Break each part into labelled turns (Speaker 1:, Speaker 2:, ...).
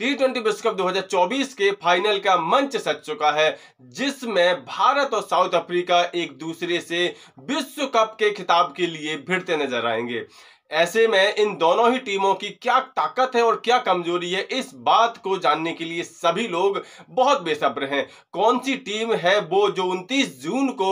Speaker 1: T twenty विश्व cup 2024 के final का मंच सज चुका है जिसमें भारत और साउथ अफ्रीका एक दूसरे से विश्व कप के खिताब के लिए भिड़ते नजर आएंगे ऐसे में इन दोनों ही टीमों की क्या ताकत है और क्या कमजोरी है इस बात को जानने के लिए सभी लोग बहुत बेसब्र हैं कौन सी टीम है वो जो 29 जून को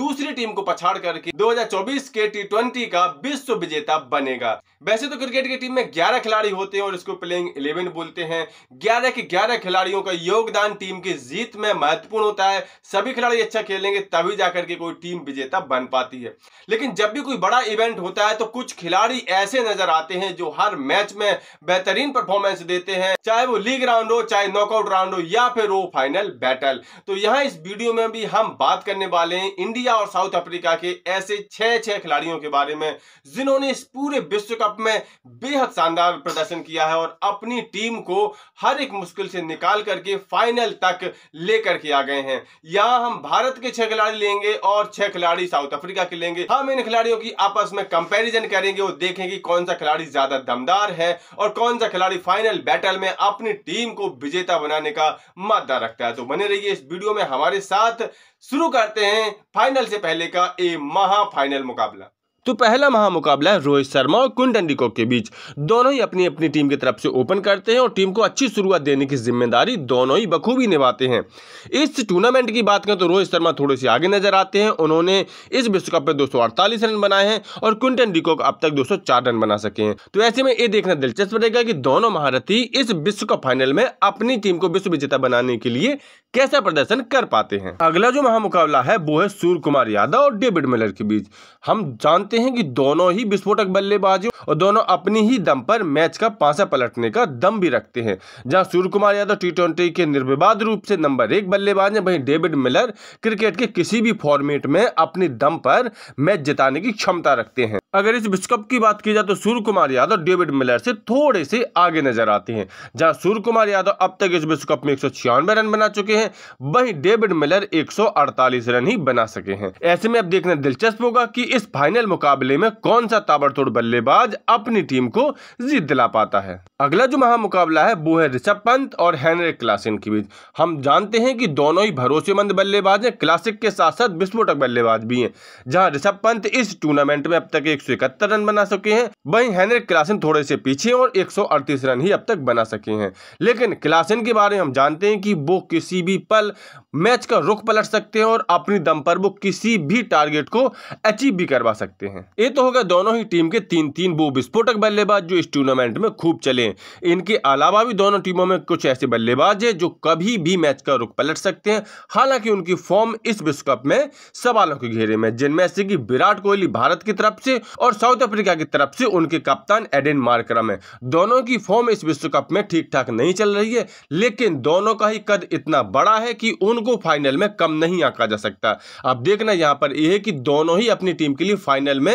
Speaker 1: दूसरी टीम को पछाड़ करके 2024 के टी का विश्व विजेता बनेगा वैसे तो क्रिकेट की टीम में 11 खिलाड़ी होते हैं और इसको प्लेइंग इलेवन बोलते हैं ग्यारह के ग्यारह खिलाड़ियों का योगदान टीम की जीत में महत्वपूर्ण होता है सभी खिलाड़ी अच्छा खेलेंगे तभी जाकर के कोई टीम विजेता बन पाती है लेकिन जब भी कोई बड़ा इवेंट होता है तो कुछ खिलाड़ी खिलाड़ी ऐसे नजर आते हैं जो हर मैच में बेहतरीन परफॉर्मेंस देते हैं चाहे वो लीग राउंड हो चाहे नॉकआउट राउंड हो या फिर वो फाइनल बैटल तो यहाँ इस वीडियो में भी हम बात करने वाले हैं इंडिया और साउथ अफ्रीका के ऐसे छह छह खिलाड़ियों के बारे में जिन्होंने इस पूरे विश्व कप में बेहद शानदार प्रदर्शन किया है और अपनी टीम को हर एक मुश्किल से निकाल करके फाइनल तक लेकर के आ गए हैं यहाँ हम भारत के छह खिलाड़ी लेंगे और छह खिलाड़ी साउथ अफ्रीका के लेंगे हम इन खिलाड़ियों की आपस में कंपेरिजन करेंगे और देखें कि कौन सा खिलाड़ी ज्यादा दमदार है और कौन सा खिलाड़ी फाइनल बैटल में अपनी टीम को विजेता बनाने का मादा रखता है तो बने रहिए इस वीडियो में हमारे साथ शुरू करते हैं फाइनल से पहले का ए महा फाइनल मुकाबला तो पहला महामुकाबला है रोहित शर्मा और कुंडन डिको के बीच दोनों ही अपनी अपनी टीम की तरफ से ओपन करते हैं और टीम को अच्छी शुरुआत देने की जिम्मेदारी दोनों ही बखूबी निभाते हैं इस टूर्नामेंट की बात करें तो रोहित शर्मा थोड़े से आगे नजर आते हैं उन्होंने इस विश्व कप में दो रन बनाए हैं और क्विंटन डिको अब तक दो रन बना सके हैं तो ऐसे में ये देखना दिलचस्प रहेगा कि दोनों महारथी इस विश्व कप फाइनल में अपनी टीम को विश्व विजेता बनाने के लिए कैसा प्रदर्शन कर पाते हैं अगला जो महामुकाबला है वो है सूर्य कुमार यादव और डेविड मिलर के बीच हम जानते हैं कि दोनों ही विस्फोटक बल्लेबाज और दोनों अपनी ही दम पर मैच का पांचा पलटने का दम भी रखते हैं जहां सूर्य कुमार यादव टी ट्वेंटी के निर्विवाद रूप से नंबर एक बल्लेबाज है वहीं डेविड मिलर क्रिकेट के किसी भी फॉर्मेट में अपने दम पर मैच जिताने की क्षमता रखते हैं अगर इस विश्वकप की बात की जाए तो सूर्य कुमार यादव डेविड मिलर से थोड़े से आगे नजर आते हैं जहां सूर्य कुमार यादव अब तक इस विश्वकप में एक रन बना चुके हैं वहीं डेविड मिलर 148 रन ही बना सके हैं ऐसे में अब देखना दिलचस्प होगा कि इस फाइनल मुकाबले में कौन सा ताबड़तोड़ बल्लेबाज अपनी टीम को जीत दिला पाता है अगला जो महा मुकाबला है वो है ऋषभ पंत और हेनरिक क्लासिन के बीच हम जानते हैं कि दोनों ही भरोसेमंद बल्लेबाज हैं क्लासिक के साथ साथ विस्फोटक बल्लेबाज भी हैं जहां ऋषभ पंत इस टूर्नामेंट में अब तक एक 171 रन बना सके हैं वहीं हेनरिक क्लासन थोड़े से पीछे और 138 रन ही अब तक बना सके हैं लेकिन क्लासन के बारे में हम जानते हैं कि वो किसी भी पल मैच का रुख पलट सकते हैं और अपनी दम पर वो किसी भी टारगेट को अचीव भी करवा सकते हैं ये तो होगा दोनों ही टीम के तीन तीन वो विस्फोटक बल्लेबाज जो इस टूर्नामेंट में खूब चले इनके अलावा भी दोनों टीमों में कुछ ऐसे बल्लेबाज है जो कभी भी मैच का रुख पलट सकते हैं हालांकि उनकी फॉर्म इस विश्व कप में सवालों के घेरे में जिनमें से कि विराट कोहली भारत की तरफ से और साउथ अफ्रीका की तरफ से उनके कप्तान एडेन मार्क्रम है दोनों की फॉर्म इस विश्व कप में ठीक ठाक नहीं चल रही है लेकिन दोनों का ही कद इतना बड़ा है कि उनको फाइनल में कम नहीं आंका जा सकता अब देखना यहाँ पर यह है कि दोनों ही अपनी टीम के लिए फाइनल में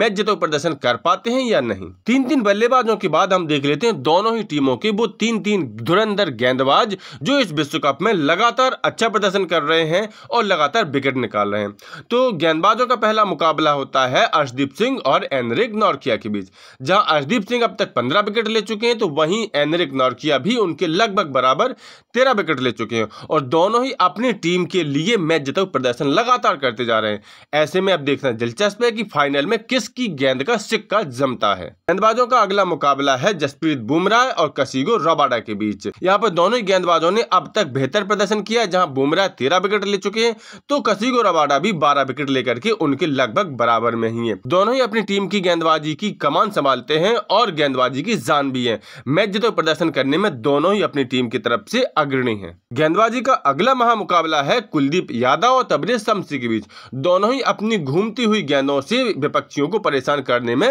Speaker 1: मैच जितो प्रदर्शन कर पाते हैं या नहीं तीन तीन बल्लेबाजों के बाद हम देख लेते हैं दोनों ही टीमों के वो तीन तीन धुरंधर गेंदबाज जो इस विश्व कप में लगातार अच्छा प्रदर्शन कर रहे हैं और लगातार विकेट निकाल रहे हैं तो गेंदबाजों का पहला मुकाबला होता है अर्शदीप सिंह सिंह और एनरिक नौरकिया के बीच जहां अर्शदीप सिंह अब तक पंद्रह विकेट ले चुके हैं तो वहीं एनरिक नौरकिया भी उनके लगभग बराबर तेरह विकेट ले चुके हैं और दोनों ही अपनी टीम के लिए मैच जीत प्रदर्शन लगातार करते जा रहे हैं ऐसे में अब देखना दिलचस्प है कि फाइनल में किसकी गेंद का सिक्का जमता है गेंदबाजों का अगला मुकाबला है जसप्रीत बुमराह और कसीगो रोबाडा के बीच यहाँ पर दोनों ही गेंदबाजों ने अब तक बेहतर प्रदर्शन किया जहां बुमराह तेरह विकेट ले चुके हैं तो कसीगो रबाडा भी बारह विकेट लेकर के उनके लगभग बराबर में ही है दोनों ही अपनी टीम की गेंदबाजी की कमान संभालते हैं और गेंदबाजी की जान भी है मैच जितो प्रदर्शन करने में दोनों ही अपनी टीम की तरफ से अग्रणी हैं गेंदबाजी का अगला महामुकाबला है कुलदीप यादव और तबरेज शमसी के बीच दोनों ही अपनी घूमती हुई गेंदों से विपक्षियों को परेशान करने में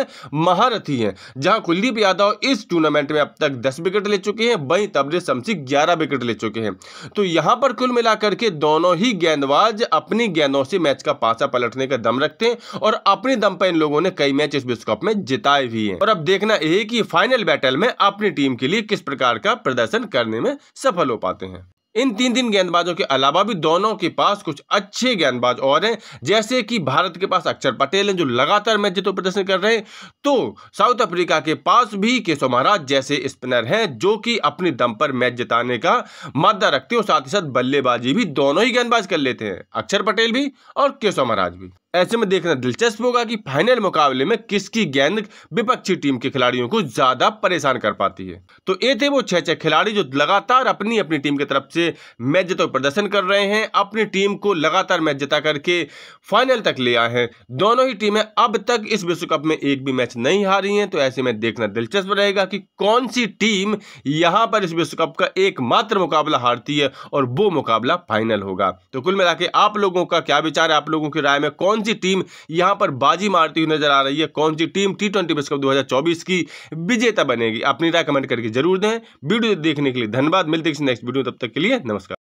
Speaker 1: महारथी है जहाँ कुलदीप यादव इस टूर्नामेंट में अब तक दस विकेट ले चुके हैं वही तबरेज शमसी ग्यारह विकेट ले चुके हैं तो यहाँ पर कुल मिलाकर के दोनों ही गेंदबाज अपनी गेंदों से मैच का पासा पलटने का दम रखते हैं और अपने दम पर इन लोगों उन्होंने कई मैच इस विश्व कप में जिताए भी हैं और अब देखना यही कि फाइनल बैटल में अपनी टीम के लिए किस प्रकार का प्रदर्शन करने में सफल हो पाते हैं इन तीन दिन गेंदबाजों के अलावा भी दोनों के पास कुछ अच्छे गेंदबाज और हैं जैसे कि भारत के पास अक्षर पटेल हैं जो लगातार मैच जीतो प्रदर्शन कर रहे हैं तो साउथ अफ्रीका के पास भी केशव महाराज जैसे स्पिनर हैं जो कि अपने दम पर मैच जिताने का मादा रखते हैं और साथ ही साथ बल्लेबाजी भी दोनों ही गेंदबाज कर लेते हैं अक्षर पटेल भी और केशव महाराज भी ऐसे में देखना दिलचस्प होगा कि फाइनल मुकाबले में किसकी गेंद विपक्षी टीम के खिलाड़ियों को ज्यादा परेशान कर पाती है तो ये थे वो छह छह खिलाड़ी जो लगातार अपनी अपनी टीम की तरफ से मैच जितो प्रदर्शन कर रहे हैं अपनी टीम को लगातार मैच जिता करके फाइनल तक ले आए हैं दोनों ही टीमें अब तक इस विश्व कप में एक भी मैच नहीं हारी है तो ऐसे में देखना दिलचस्प रहेगा कि कौन सी टीम यहां पर इस विश्व कप का एकमात्र मुकाबला हारती है और वो मुकाबला फाइनल होगा तो कुल मिला आप लोगों का क्या विचार है आप लोगों की राय में कौन सी टीम यहां पर बाजी मारती हुई नजर आ रही है कौन सी टीम टी ट्वेंटी विश्व कप दो की विजेता बनेगी अपनी राय कमेंट करके जरूर दें वीडियो देखने के लिए धन्यवाद मिलते किसी नेक्स्ट वीडियो तब तक के लिए नमस्कार